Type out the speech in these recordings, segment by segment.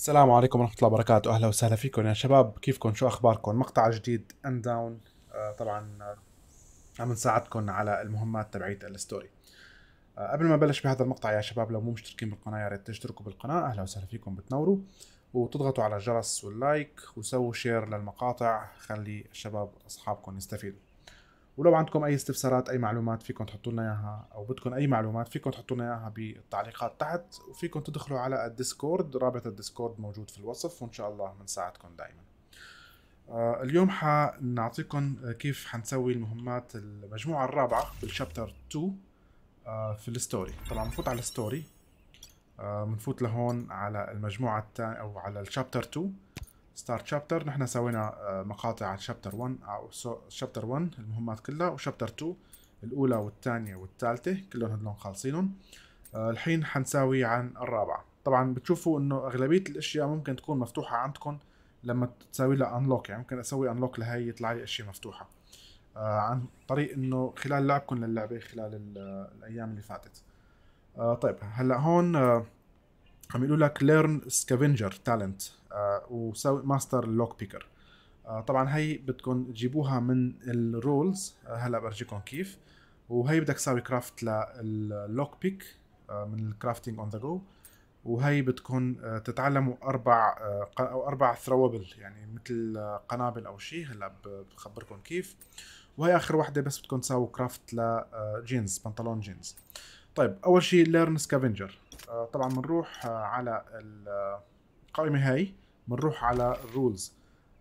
السلام عليكم ورحمة الله وبركاته أهلا وسهلا فيكم يا شباب كيفكم شو أخباركم مقطع جديد أند آه، داون طبعا آه، عم نساعدكم على المهمات تبعية الستوري آه، قبل ما بلش بهذا المقطع يا شباب لو مو مشتركين بالقناة يا ريت تشتركوا بالقناة أهلا وسهلا فيكم بتنوروا وتضغطوا على الجرس واللايك وسووا شير للمقاطع خلي الشباب أصحابكم يستفيدوا ولو عندكم اي استفسارات اي معلومات فيكم تحطوا لنا اياها او بدكم اي معلومات فيكم تحطوا لنا اياها بالتعليقات تحت وفيكم تدخلوا على الديسكورد رابط الديسكورد موجود في الوصف وان شاء الله بنساعدكم دائما آه، اليوم حنعطيكم كيف حنسوي المهمات المجموعة الرابعة بالشابتر 2 آه، في الستوري طبعا بنفوت على الستوري آه، بنفوت لهون على المجموعة الثانية أو على الشابتر 2 ستارت شابتر نحن سوينا آه، مقاطع على شابتر 1 او شابتر 1 المهمات كلها وشابتر 2 الاولى والثانيه والثالثه كلهم هدول خالصينهم آه، الحين حنساوي عن الرابعه طبعا بتشوفوا انه اغلبيه الاشياء ممكن تكون مفتوحه عندكم لما تسوي لها انلوك يعني ممكن اسوي انلوك لهي يطلع لي اشياء مفتوحه آه، عن طريق انه خلال لعبكم للعبه خلال الايام اللي فاتت طيب هلا هون عم يقولوا لك ليرن سكافنجر تالنت وسوي ماستر لوك بيكر طبعا هي بدكم تجيبوها من الرولز آه، هلا برجيكم كيف وهي بدك تساوي كرافت للوك بيك من الكرافتنج اون ذا جو وهي بدكم آه، تتعلموا اربع آه، او اربع ثروبل يعني مثل قنابل او شيء هلا بخبركم كيف وهي اخر وحده بس بدكم تساوي كرافت لجينز بنطلون جينز طيب اول شيء ليرن سكافنجر آه، طبعا بنروح آه، على القائمه آه، هاي بنروح على الرولز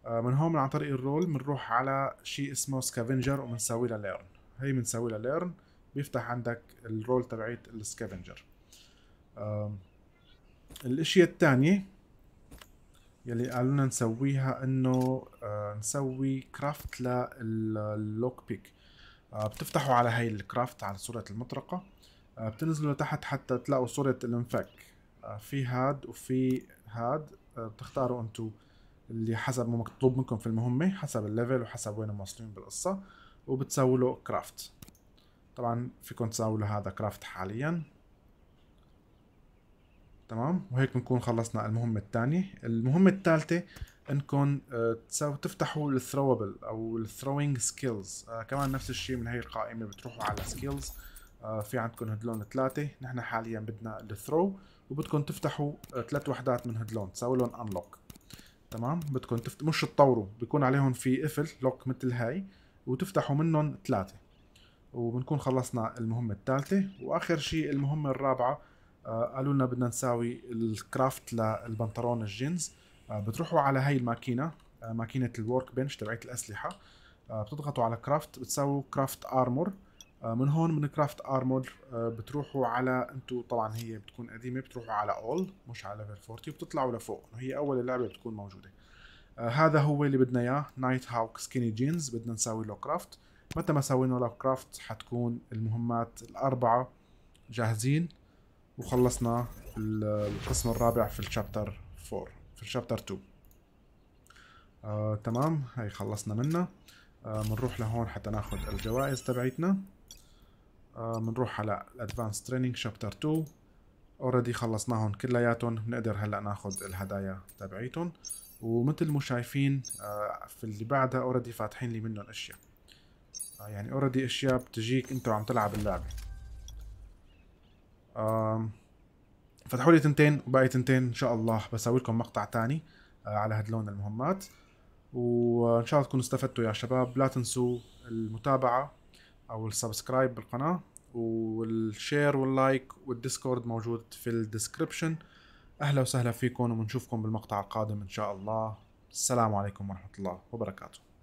من هون من عن طريق الرول بنروح على شيء اسمه سكافنجر وبنسوي لها ليرن هي بنسوي لها ليرن بيفتح عندك الرول تبعت السكافنجر الاشياء الثانيه يلي قالوا لنا نسويها انه نسوي كرافت لللوك بيك بتفتحوا على هاي الكرافت على صورة المطرقة آه، بتنزلوا لتحت حتى تلاقوا صورة الانفك آه، في هاد وفي هاد آه، بتختاروا انتو اللي حسب ما مطلوب منكم في المهمة حسب الليفل وحسب وين موصلين بالقصة وبتسووا له كرافت طبعا فيكم تساوي له هذا كرافت حاليا تمام وهيك بنكون خلصنا المهمة الثانية المهمة الثالثة انكم تساوي تفتحوا الثروبل او الثروينج سكيلز كمان نفس الشيء من هي القائمة بتروحوا على سكيلز آه، في عندكم هدلون ثلاثة نحن حاليا بدنا الثرو وبدكم تفتحوا آه، ثلاث وحدات من هدلون تساوي لهم انلوك تمام بدكم تفت... مش تطوروا بيكون عليهم في قفل لوك مثل هاي وتفتحوا منهم ثلاثة وبنكون خلصنا المهمة الثالثة واخر شيء المهمة الرابعة آه، قالوا لنا بدنا نساوي الكرافت للبنطلون الجينز بتروحوا على هاي الماكينة ماكينة الورك بنش تبعت الأسلحة بتضغطوا على كرافت بتساووا كرافت ارمور آه، من هون من كرافت ارمور آه، بتروحوا على انتم طبعا هي بتكون قديمه بتروحوا على اول مش على ليفل 40 وبتطلعوا لفوق هي اول لعبه بتكون موجوده آه، هذا هو اللي بدنا اياه نايت هاوك سكيني جينز بدنا نساوي له كرافت متى ما سوينا له كرافت حتكون المهمات الاربعه جاهزين وخلصنا القسم الرابع في الشابتر 4 في الشابتر 2 آه تمام هي خلصنا منها بنروح آه لهون حتى ناخذ الجوائز تبعتنا بنروح آه، على الادفانس تريننج شابتر 2 اوريدي خلصناهم كلياتهم بنقدر هلا ناخذ الهدايا تبعيتهم ومثل ما شايفين آه، في اللي بعدها اوريدي فاتحين لي منهم اشياء آه، يعني اوريدي اشياء بتجيك انت وعم تلعب اللعبه فتحوا لي تنتين وباقي تنتين ان شاء الله بسوي لكم مقطع تاني على هدلون المهمات وان شاء الله تكونوا استفدتوا يا شباب لا تنسوا المتابعه او السبسكرايب بالقناه والشير واللايك والديسكورد موجود في الديسكربشن اهلا وسهلا فيكم ونشوفكم بالمقطع القادم ان شاء الله السلام عليكم ورحمه الله وبركاته